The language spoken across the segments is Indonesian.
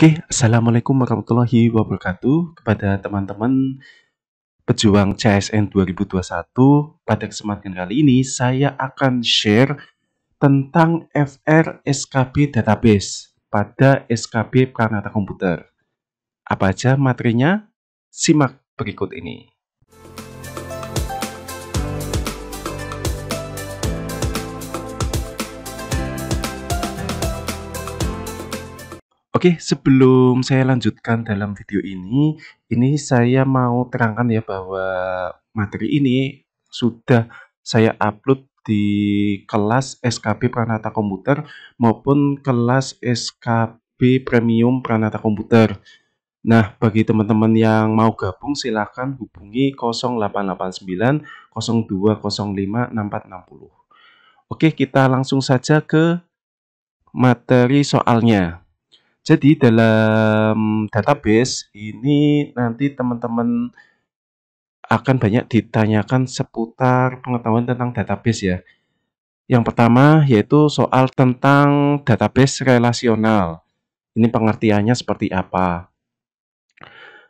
Oke, Assalamualaikum warahmatullahi wabarakatuh kepada teman-teman pejuang CSN 2021. Pada kesempatan kali ini, saya akan share tentang FR SKB Database pada SKB Pranata Komputer. Apa aja materinya? Simak berikut ini. Oke, sebelum saya lanjutkan dalam video ini, ini saya mau terangkan ya bahwa materi ini sudah saya upload di kelas SKB Pranata Komputer maupun kelas SKB Premium Pranata Komputer. Nah, bagi teman-teman yang mau gabung silahkan hubungi 0889 0205 6460. Oke, kita langsung saja ke materi soalnya. Jadi dalam database ini nanti teman-teman akan banyak ditanyakan seputar pengetahuan tentang database ya. Yang pertama yaitu soal tentang database relasional. Ini pengertiannya seperti apa.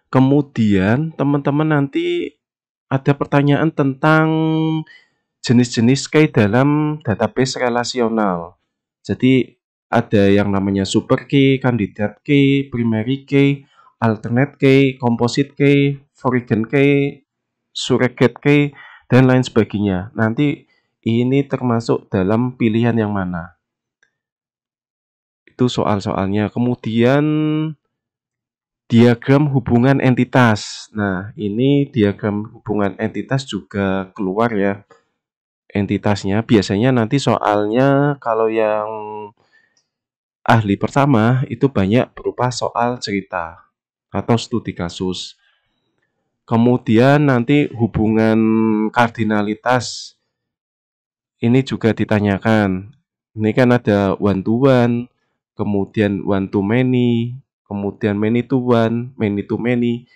Kemudian teman-teman nanti ada pertanyaan tentang jenis-jenis kayak dalam database relasional. Jadi ada yang namanya super key, candidate key, primary key, alternate key, composite key, foreign key, surrogate key, dan lain sebagainya. Nanti ini termasuk dalam pilihan yang mana. Itu soal-soalnya. Kemudian diagram hubungan entitas. Nah, ini diagram hubungan entitas juga keluar ya entitasnya. Biasanya nanti soalnya kalau yang ahli pertama itu banyak berupa soal cerita atau studi kasus. Kemudian nanti hubungan kardinalitas ini juga ditanyakan. Ini kan ada one to one, kemudian one to many, kemudian many to one, many to many.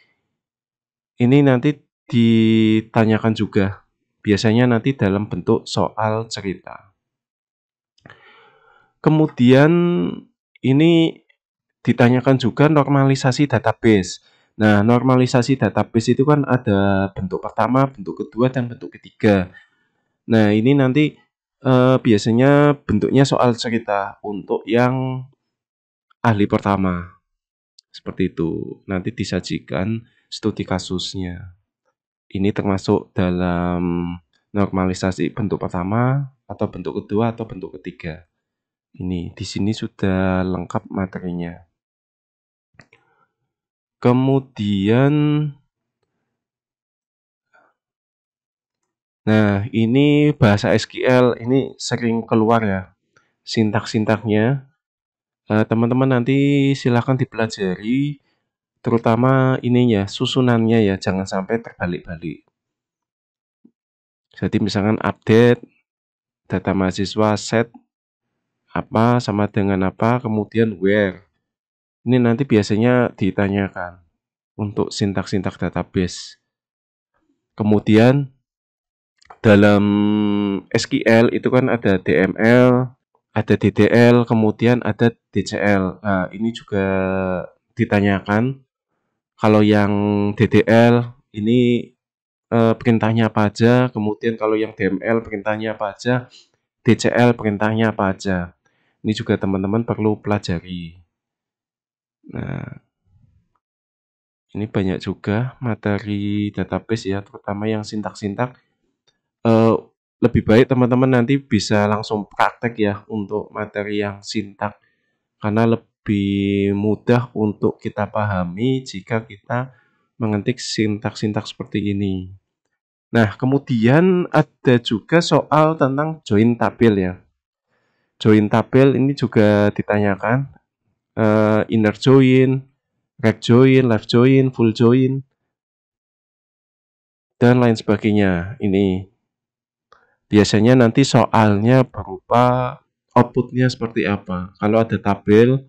Ini nanti ditanyakan juga. Biasanya nanti dalam bentuk soal cerita. Kemudian ini ditanyakan juga normalisasi database. Nah, normalisasi database itu kan ada bentuk pertama, bentuk kedua, dan bentuk ketiga. Nah, ini nanti eh, biasanya bentuknya soal cerita untuk yang ahli pertama. Seperti itu. Nanti disajikan studi kasusnya. Ini termasuk dalam normalisasi bentuk pertama atau bentuk kedua atau bentuk ketiga. Ini di sini sudah lengkap materinya. Kemudian Nah, ini bahasa SQL ini sering keluar ya sintak-sintaknya. Eh, teman-teman nanti silahkan dipelajari terutama ininya, susunannya ya, jangan sampai terbalik-balik. Jadi misalkan update data mahasiswa set apa sama dengan apa, kemudian where. Ini nanti biasanya ditanyakan untuk sintak-sintak database. Kemudian dalam SQL itu kan ada DML, ada DDL, kemudian ada DCL. Nah, ini juga ditanyakan. Kalau yang DDL ini e, perintahnya apa aja, kemudian kalau yang DML perintahnya apa aja, DCL perintahnya apa aja. Ini juga teman-teman perlu pelajari. Nah, ini banyak juga materi database ya, terutama yang sintak-sintak. Eh, lebih baik teman-teman nanti bisa langsung praktek ya untuk materi yang sintak. Karena lebih mudah untuk kita pahami jika kita mengetik sintak-sintak seperti ini. Nah, kemudian ada juga soal tentang join tabel ya join tabel ini juga ditanyakan uh, inner join, rect join, left join, full join dan lain sebagainya. Ini biasanya nanti soalnya berupa outputnya seperti apa. Kalau ada tabel,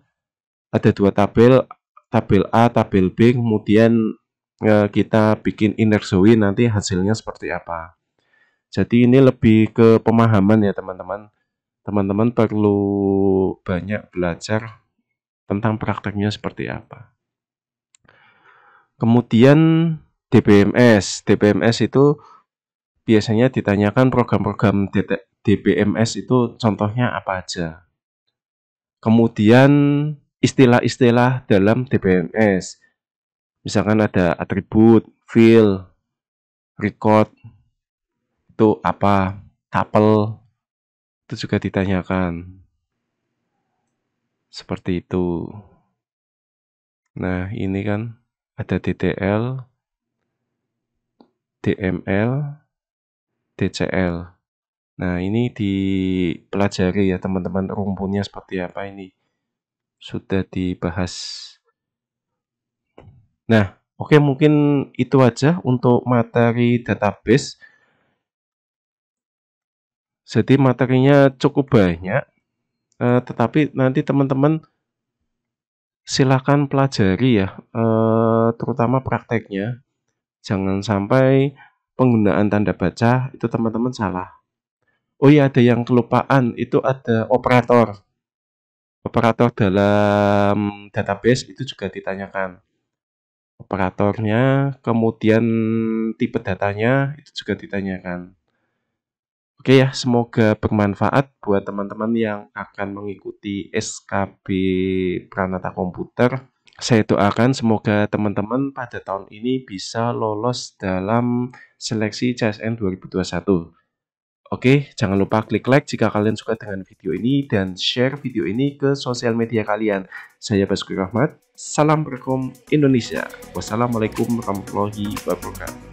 ada dua tabel, tabel A, tabel B, kemudian uh, kita bikin inner join nanti hasilnya seperti apa. Jadi ini lebih ke pemahaman ya teman-teman teman-teman perlu banyak belajar tentang prakteknya seperti apa. Kemudian DBMS, DBMS itu biasanya ditanyakan program-program DBMS itu contohnya apa aja. Kemudian istilah-istilah dalam DBMS. Misalkan ada atribut, field, record, itu apa, tuple, itu juga ditanyakan. Seperti itu. Nah, ini kan ada TTL, DML, DCL. Nah, ini dipelajari ya teman-teman rumpunnya seperti apa ini. Sudah dibahas. Nah, oke mungkin itu aja untuk materi database. Jadi materinya cukup banyak, uh, tetapi nanti teman-teman silahkan pelajari ya, uh, terutama prakteknya. Jangan sampai penggunaan tanda baca itu teman-teman salah. Oh iya ada yang kelupaan, itu ada operator. Operator dalam database itu juga ditanyakan. Operatornya, kemudian tipe datanya itu juga ditanyakan. Oke ya, semoga bermanfaat buat teman-teman yang akan mengikuti SKB Pranata Komputer. Saya doakan semoga teman-teman pada tahun ini bisa lolos dalam seleksi CSN 2021. Oke, jangan lupa klik like jika kalian suka dengan video ini dan share video ini ke sosial media kalian. Saya Basuki Rahmat, salam berkom Indonesia. Wassalamualaikum warahmatullahi wabarakatuh.